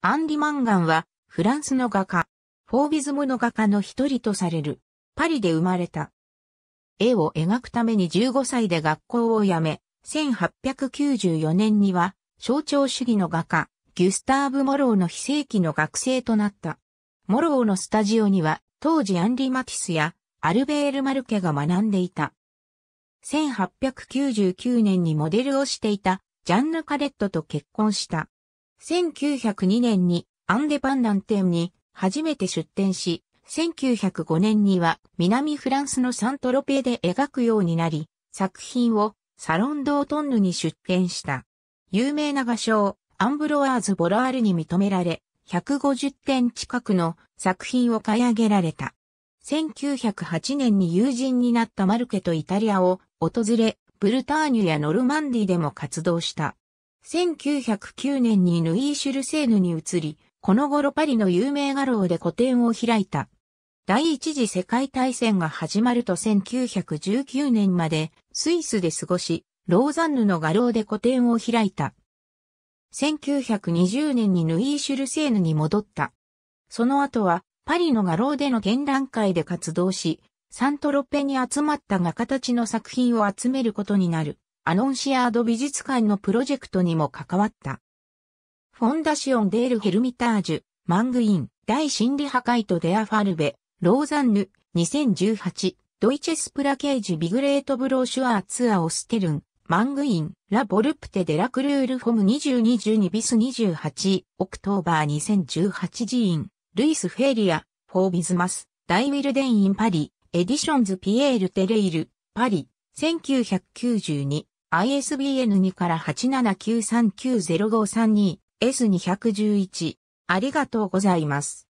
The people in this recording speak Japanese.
アンリ・マンガンは、フランスの画家、フォービズムの画家の一人とされる、パリで生まれた。絵を描くために15歳で学校を辞め、1894年には、象徴主義の画家、ギュスターブ・モローの非正規の学生となった。モローのスタジオには、当時アンリ・マティスや、アルベール・マルケが学んでいた。1899年にモデルをしていた、ジャンヌ・カレットと結婚した。1902年にアンデパンダン店に初めて出店し、1905年には南フランスのサントロペで描くようになり、作品をサロンドートンヌに出展した。有名な画商、アンブロワーズ・ボアールに認められ、150点近くの作品を買い上げられた。1908年に友人になったマルケとイタリアを訪れ、ブルターニュやノルマンディでも活動した。1909年にヌイーシュルセーヌに移り、この頃パリの有名画廊で個展を開いた。第一次世界大戦が始まると1919年までスイスで過ごし、ローザンヌの画廊で個展を開いた。1920年にヌイーシュルセーヌに戻った。その後はパリの画廊での展覧会で活動し、サントロペに集まった画家たちの作品を集めることになる。アノンシアード美術館のプロジェクトにも関わった。フォンダシオン・デール・ヘルミタージュ、マングイン、大心理破壊とデア・ファルベ、ローザンヌ、2018、ドイチェスプラケージ・ビグレート・ブローシュアーツア・ー・オステルン、マングイン、ラ・ボルプテ・デラ・クルール・フォム2 2 2ビス28、オクトーバー2018寺院、ルイス・フェリア、フォービズマス、ダイ・ウィルデイン・パリ、エディションズ・ピエール・テレイル、パリ、1992、ISBN 2から879390532 S211。ありがとうございます。